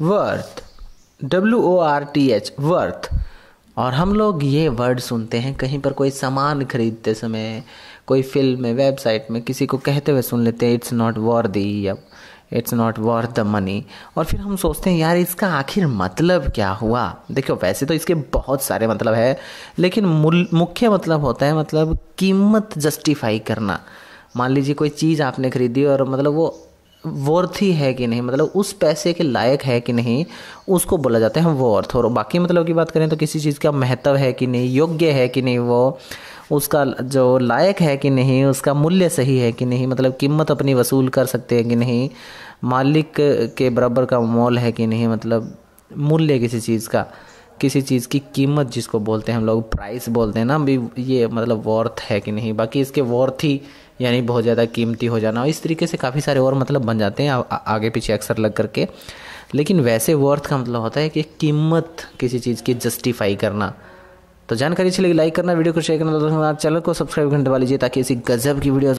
worth W O R T H worth और हम लोग ये वर्ड सुनते हैं कहीं पर कोई सामान खरीदते समय कोई फिल्म में वेबसाइट में किसी को कहते हुए सुन लेते हैं इट्स नॉट वॉर दी या it's not worth the money और फिर हम सोचते हैं यार इसका आखिर मतलब क्या हुआ देखो वैसे तो इसके बहुत सारे मतलब है लेकिन मुख्य मतलब होता है मतलब कीमत जस्टिफाई करना मान लीजिए कोई चीज़ आपने खरीदी और मतलब वो वर्थी है कि नहीं मतलब उस पैसे के लायक है कि नहीं उसको बोला जाता है वर्थ और बाकी मतलब की बात करें तो किसी चीज़ का महत्व है कि नहीं योग्य है कि नहीं वो उसका जो लायक है कि नहीं उसका मूल्य सही है कि नहीं मतलब कीमत अपनी वसूल कर सकते हैं कि नहीं मालिक के बराबर का मोल है कि नहीं मतलब मूल्य किसी चीज़ का किसी चीज़ की कीमत जिसको बोलते हैं हम लोग प्राइस बोलते हैं ना भी ये मतलब वर्थ है कि नहीं बाकी इसके वर्थ ही यानी बहुत ज़्यादा कीमती हो जाना इस तरीके से काफ़ी सारे और मतलब बन जाते हैं आ, आगे पीछे अक्सर लग करके लेकिन वैसे वर्थ का मतलब होता है कि कीमत किसी चीज़ की जस्टिफाई करना तो जानकारी अच्छी लगी लाइक करना वीडियो को शेयर करना दोस्तों चैनल को सब्सक्राइब करने वाली लीजिए ताकि ऐसी गजब की वीडियो